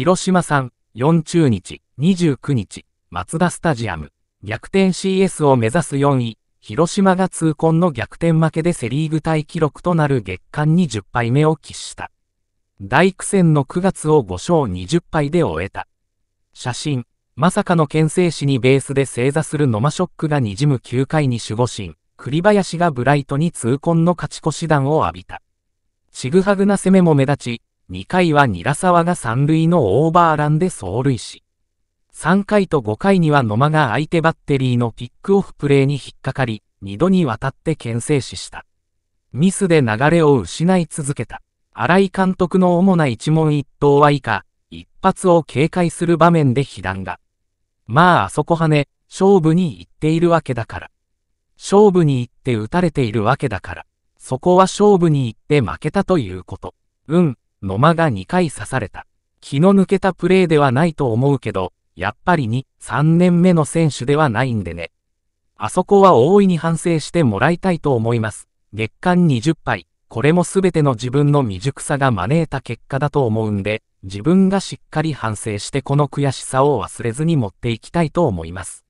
広島ん、4中日29日、マツダスタジアム、逆転 CS を目指す4位、広島が痛恨の逆転負けでセリーグタイ記録となる月間1 0敗目を喫した。大苦戦の9月を5勝20敗で終えた。写真、まさかの牽制士にベースで正座するノマショックが滲む9回に守護神、栗林がブライトに痛恨の勝ち越し弾を浴びた。ちぐはぐな攻めも目立ち、2回は韮沢が三塁のオーバーランで走塁し、3回と5回には野間が相手バッテリーのピックオフプレーに引っかかり、2度にわたって牽制死した。ミスで流れを失い続けた。新井監督の主な一問一答は以下、一発を警戒する場面で被弾が。まああそこはね、勝負に行っているわけだから。勝負に行って打たれているわけだから。そこは勝負に行って負けたということ。うん、野間が2回刺された。気の抜けたプレーではないと思うけど、やっぱり2、3年目の選手ではないんでね。あそこは大いに反省してもらいたいと思います。月間20敗。これも全ての自分の未熟さが招いた結果だと思うんで、自分がしっかり反省してこの悔しさを忘れずに持っていきたいと思います。